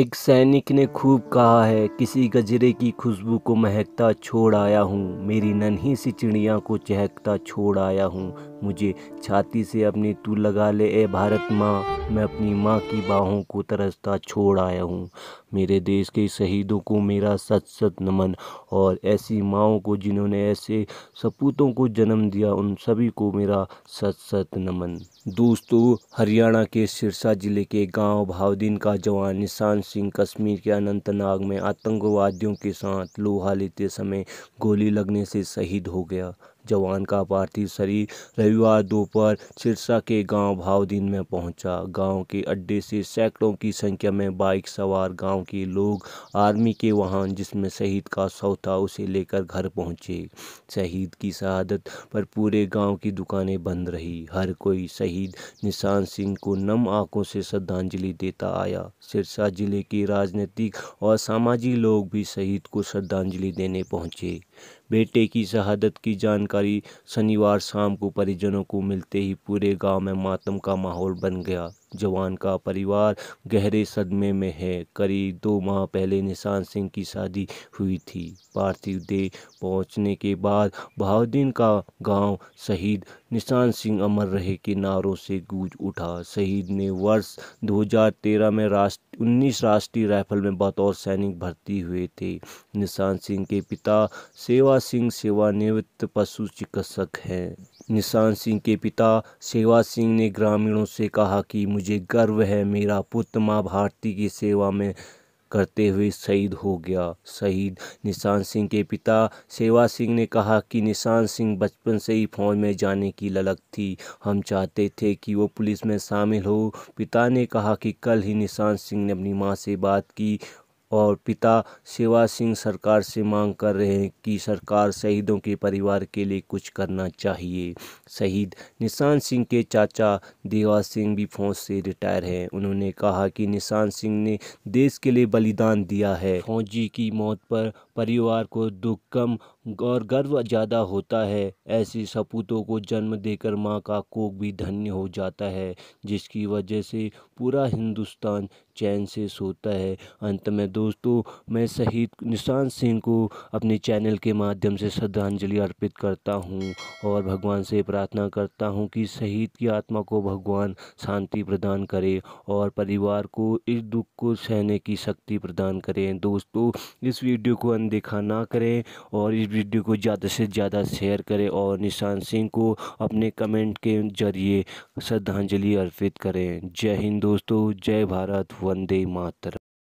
एक सैनिक ने खूब कहा है किसी गजरे की खुशबू को महकता छोड़ आया हूँ मेरी नन्ही सी चिड़िया को चहकता छोड़ आया हूँ मुझे छाती से अपनी तू लगा ले ए भारत माँ मैं अपनी माँ की बाहों को तरसता छोड़ आया हूँ मेरे देश के शहीदों को मेरा सत सत नमन और ऐसी माओं को जिन्होंने ऐसे सपूतों को जन्म दिया उन सभी को मेरा सत सत नमन दोस्तों हरियाणा के सिरसा जिले के गांव भावदीन का जवान निशान सिंह कश्मीर के अनंतनाग में आतंकवादियों के साथ लोहा लेते समय गोली लगने से शहीद हो गया जवान का पार्थिव शरीर रविवार दोपहर सिरसा के गांव भावदीन में पहुंचा गांव के अड्डे से सैकड़ों की संख्या में बाइक सवार गांव के लोग आर्मी के वाहन जिसमें शहीद का शव था उसे लेकर घर पहुंचे शहीद की शहादत पर पूरे गांव की दुकानें बंद रही हर कोई शहीद निशान सिंह को नम आंखों से श्रद्धांजलि देता आया सिरसा जिले के राजनीतिक और सामाजिक लोग भी शहीद को श्रद्धांजलि देने पहुंचे बेटे की शहादत की जानकारी शनिवार शाम को परिजनों को मिलते ही पूरे गांव में मातम का माहौल बन गया जवान का परिवार गहरे सदमे में है करीब दो माह पहले निशान सिंह की शादी हुई थी पार्थिव देह पहुंचने के बाद बहाउद्दीन का गांव शहीद निशान सिंह अमर रहे के नारों से गूंज उठा शहीद ने वर्ष 2013 में राष्ट्र उन्नीस राष्ट्रीय राइफल में बतौर सैनिक भर्ती हुए थे निशान सिंह के पिता सेवा सिंह सेवानिवृत्त पशु चिकित्सक हैं निशान सिंह के पिता सेवा सिंह ने ग्रामीणों से कहा कि मुझे गर्व है मेरा पुत्र माँ भारती की सेवा में करते हुए शहीद हो गया शहीद निशान सिंह के पिता सेवा सिंह ने कहा कि निशान सिंह बचपन से ही फौज में जाने की ललक थी हम चाहते थे कि वो पुलिस में शामिल हो पिता ने कहा कि कल ही निशान सिंह ने अपनी माँ से बात की और पिता शिवा सिंह सरकार से मांग कर रहे हैं कि सरकार शहीदों के परिवार के लिए कुछ करना चाहिए शहीद निशान सिंह के चाचा देवा सिंह भी फौज से रिटायर हैं उन्होंने कहा कि निशान सिंह ने देश के लिए बलिदान दिया है फौजी की मौत पर परिवार को दुख कम और गर्व ज़्यादा होता है ऐसी सपूतों को जन्म देकर माँ का कोख भी धन्य हो जाता है जिसकी वजह से पूरा हिंदुस्तान चैन से सोता है अंत में दोस्तों मैं शहीद निशान सिंह को अपने चैनल के माध्यम से श्रद्धांजलि अर्पित करता हूँ और भगवान से प्रार्थना करता हूँ कि शहीद की आत्मा को भगवान शांति प्रदान करे और परिवार को इस दुख को सहने की शक्ति प्रदान करें दोस्तों इस वीडियो को अनदेखा ना करें और इस वीडियो को ज़्यादा से ज़्यादा शेयर करें और निशान सिंह को अपने कमेंट के जरिए श्रद्धांजलि अर्पित करें जय हिंद दोस्तों जय भारत वंदे मातर